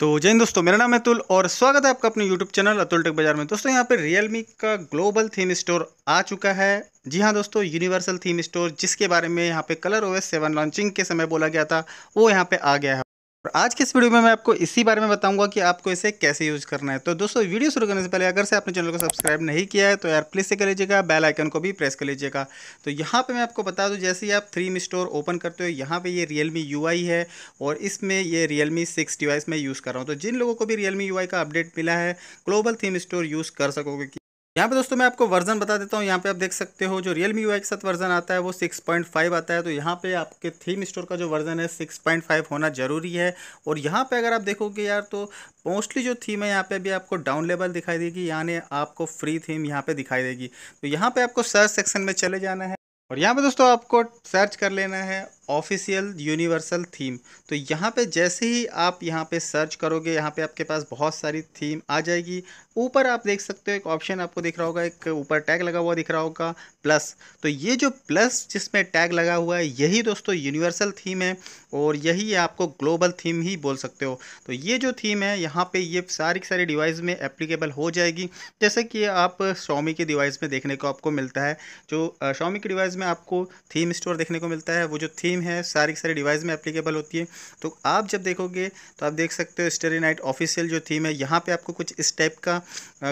तो जय दोस्तों मेरा नाम है अतुल और स्वागत है आपका अपने YouTube चैनल अतुल टेक बाजार में दोस्तों यहाँ पे Realme का ग्लोबल थीम स्टोर आ चुका है जी हाँ दोस्तों यूनिवर्सल थीम स्टोर जिसके बारे में यहाँ पे कलर ओएस सेवन लॉन्चिंग के समय बोला गया था वो यहाँ पे आ गया है और आज के इस वीडियो में मैं आपको इसी बारे में बताऊंगा कि आपको इसे कैसे यूज़ करना है तो दोस्तों वीडियो शुरू करने से पहले अगर से आपने चैनल को सब्सक्राइब नहीं किया है तो यार प्लीज़ से कर लीजिएगा बेल आइकन को भी प्रेस कर लीजिएगा तो यहाँ पे मैं आपको बता दूँ जैसे ही आप थ्रीम स्टोर ओपन करते हो यहाँ पे ये रियल मी है और इसमें ये रियल मी डिवाइस मैं यूज़ कर रहा हूँ तो जिन लोगों को भी रियल मी का अपडेट मिला है ग्लोबल थीम स्टोर यूज़ कर सकोगे यहाँ पे दोस्तों मैं आपको वर्जन बता देता हूँ यहाँ पे आप देख सकते हो जो रियल मी के साथ वर्जन आता है वो 6.5 आता है तो यहाँ पे आपके थीम स्टोर का जो वर्जन है 6.5 होना ज़रूरी है और यहाँ पे अगर आप देखोगे यार तो मोस्टली जो थीम है यहाँ पे भी आपको डाउन लेवल दिखाई देगी यानी आपको फ्री थीम यहाँ पर दिखाई देगी तो यहाँ पर आपको सर्च सेक्शन में चले जाना है और यहाँ पर दोस्तों आपको सर्च कर लेना है ऑफिशियल यूनिवर्सल थीम तो यहाँ पे जैसे ही आप यहाँ पे सर्च करोगे यहाँ पे आपके पास बहुत सारी थीम आ जाएगी ऊपर आप देख सकते हो एक ऑप्शन आपको दिख रहा होगा एक ऊपर टैग लगा हुआ दिख रहा होगा प्लस तो ये जो प्लस जिसमें टैग लगा हुआ है यही दोस्तों यूनिवर्सल थीम है और यही आपको ग्लोबल थीम ही बोल सकते हो तो ये जो थीम है यहाँ पे ये सारी सारी डिवाइस में एप्लीकेबल हो जाएगी जैसे कि आप शॉमी के डिवाइस में देखने को आपको मिलता है जो शॉमी के डिवाइस में आपको थीम स्टोर देखने को मिलता है वो जो थीम सेम है सारी सारी डिवाइस में एप्लीकेबल होती है तो आप जब देखोगे तो आप देख सकते हो स्टेरी नाइट ऑफिशियल जो थीम है यहाँ पर आपको कुछ इस टाइप का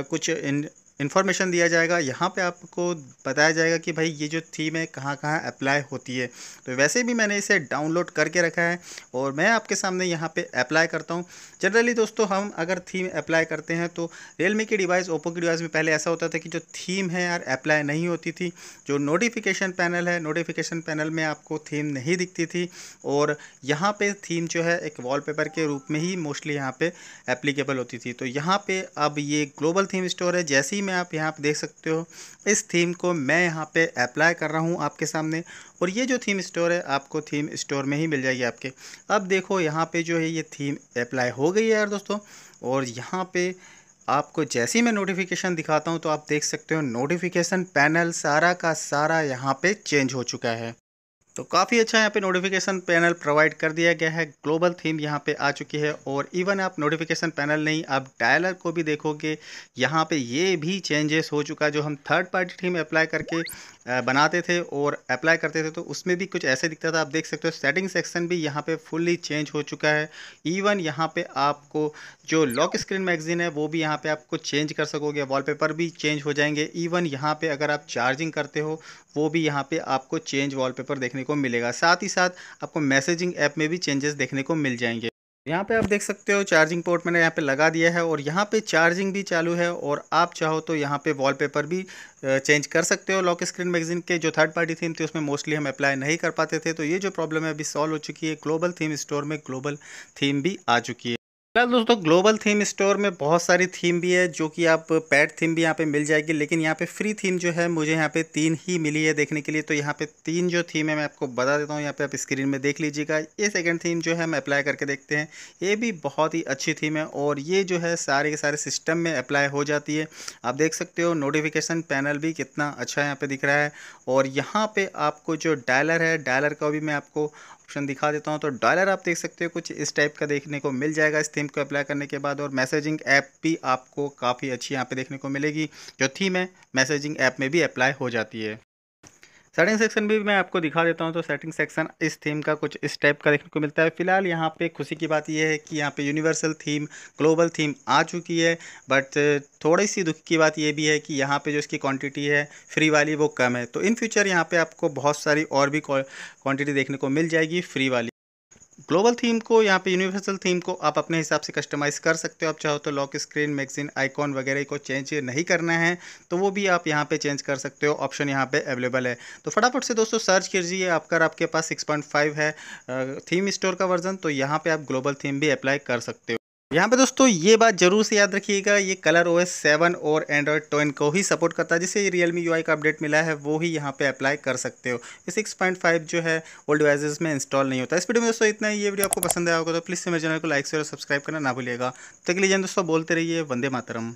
कुछ इन्फॉर्मेशन दिया जाएगा यहाँ पे आपको बताया जाएगा कि भाई ये जो थीम है कहाँ कहाँ अप्लाई होती है तो वैसे भी मैंने इसे डाउनलोड करके रखा है और मैं आपके सामने यहाँ पे अप्लाई करता हूँ जनरली दोस्तों हम अगर थीम अप्लाई करते हैं तो रियलमी की डिवाइस ओप्पो की डिवाइस में पहले ऐसा होता था कि जो थीम है यार अप्लाई नहीं होती थी जो नोटिफिकेशन पैनल है नोटिफिकेशन पैनल में आपको थीम नहीं दिखती थी और यहाँ पर थीम जो है एक वॉल के रूप में ही मोस्टली यहाँ पर एप्लीकेबल होती थी तो यहाँ पर अब ये ग्लोबल थीम स्टोर है जैसे ही में आप यहाँ पे देख सकते हो इस थीम को मैं यहाँ पे अप्लाई कर रहा हूँ आपके सामने और ये जो थीम स्टोर है आपको थीम स्टोर में ही मिल जाएगी आपके अब देखो यहाँ पे जो है ये थीम अप्लाई हो गई है यार दोस्तों और यहाँ पे आपको जैसे ही मैं नोटिफिकेशन दिखाता हूँ तो आप देख सकते हो नोटिफिकेशन पैनल सारा का सारा यहाँ पे चेंज हो चुका है तो काफ़ी अच्छा यहाँ पे नोटिफिकेशन पैनल प्रोवाइड कर दिया गया है ग्लोबल थीम यहाँ पे आ चुकी है और इवन आप नोटिफिकेशन पैनल नहीं आप डायलर को भी देखोगे यहाँ पे ये भी चेंजेस हो चुका जो हम थर्ड पार्टी थीम अप्लाई करके बनाते थे और अप्लाई करते थे तो उसमें भी कुछ ऐसे दिखता था आप देख सकते हो सेटिंग सेक्शन भी यहाँ पर फुल्ली चेंज हो चुका है इवन यहाँ पर आपको जो लॉक स्क्रीन मैगजीन है वो भी यहाँ पर आपको चेंज कर सकोगे वॉलपेपर भी चेंज हो जाएंगे इवन यहाँ पर अगर आप चार्जिंग करते हो वो भी यहाँ पर आपको चेंज वॉलपेपर देखने देखने को मिलेगा साथ ही साथ आपको मैसेजिंग ऐप में भी चेंजेस देखने को मिल जाएंगे यहाँ पे आप देख सकते हो चार्जिंग पोर्ट मैंने यहाँ पे लगा दिया है और यहाँ पे चार्जिंग भी चालू है और आप चाहो तो यहाँ पे वॉलपेपर भी चेंज कर सकते हो लॉक स्क्रीन मैगजीन के जो थर्ड पार्टी थीम थी उसमें मोस्टली हम अप्लाई नहीं कर पाते थे तो ये जो प्रॉब्लम है अभी सॉल्व हो चुकी है ग्लोबल थीम स्टोर में ग्लोबल थीम भी आ चुकी है फिलहाल दोस्तों ग्लोबल थीम स्टोर में बहुत सारी थीम भी है जो कि आप पैड थीम भी यहाँ पे मिल जाएगी लेकिन यहाँ पे फ्री थीम जो है मुझे यहाँ पे तीन ही मिली है देखने के लिए तो यहाँ पे तीन जो थीम है मैं आपको बता देता हूँ यहाँ पे आप स्क्रीन में देख लीजिएगा ये सेकंड थीम जो है हम अप्लाई करके देखते हैं ये भी बहुत ही अच्छी थीम है और ये जो है सारे के सारे सिस्टम में अप्लाई हो जाती है आप देख सकते हो नोटिफिकेशन पैनल भी कितना अच्छा यहाँ पर दिख रहा है और यहाँ पर आपको जो डायलर है डायलर का भी मैं आपको ऑप्शन दिखा देता हूँ तो डॉलर आप देख सकते हो कुछ इस टाइप का देखने को मिल जाएगा इस थीम को अप्लाई करने के बाद और मैसेजिंग ऐप भी आपको काफ़ी अच्छी यहाँ पे देखने को मिलेगी जो थीम है मैसेजिंग ऐप में भी अप्लाई हो जाती है सेटिंग सेक्शन भी मैं आपको दिखा देता हूँ तो सेटिंग सेक्शन इस थीम का कुछ इस टाइप का देखने को मिलता है फिलहाल यहाँ पे खुशी की बात यह है कि यहाँ पे यूनिवर्सल थीम ग्लोबल थीम आ चुकी है बट थोड़ी सी दुख की बात यह भी है कि यहाँ पे जो इसकी क्वांटिटी है फ्री वाली वो कम है तो इन फ्यूचर यहाँ पे आपको बहुत सारी और भी क्वांटिटी देखने को मिल जाएगी फ्री वाली ग्लोबल थीम को यहाँ पे यूनिवर्सल थीम को आप अपने हिसाब से कस्टमाइज़ कर सकते हो आप चाहो तो लॉक स्क्रीन मैगजीन आइकॉन वगैरह को चेंज नहीं करना है तो वो भी आप यहाँ पे चेंज कर सकते हो ऑप्शन यहाँ पे अवेलेबल है तो फटाफट से दोस्तों सर्च कीजिए आपका आपके पास 6.5 है थीम स्टोर का वर्जन तो यहाँ पर आप ग्लोबल थीम भी अप्लाई कर सकते हो यहाँ पे दोस्तों ये बात जरूर से याद रखिएगा ये कलर ओ सेवन और एंड्रॉयड टेन को ही सपोर्ट करता है जिसे ये रियलमी यूआई का अपडेट मिला है वो ही यहाँ पे अप्लाई कर सकते हो ये सिक्स पॉइंट फाइव जो है ओल्ड डिवाइस में इंस्टॉल नहीं होता इस वीडियो में दोस्तों इतना ही ये वीडियो आपको पसंद आया होगा तो प्लीज़ मेरे चैनल को लाइक से और सब्सक्राइब करना ना भूलिएगा तो के लिए दोस्तों बोलते रहिए वंदे मातरम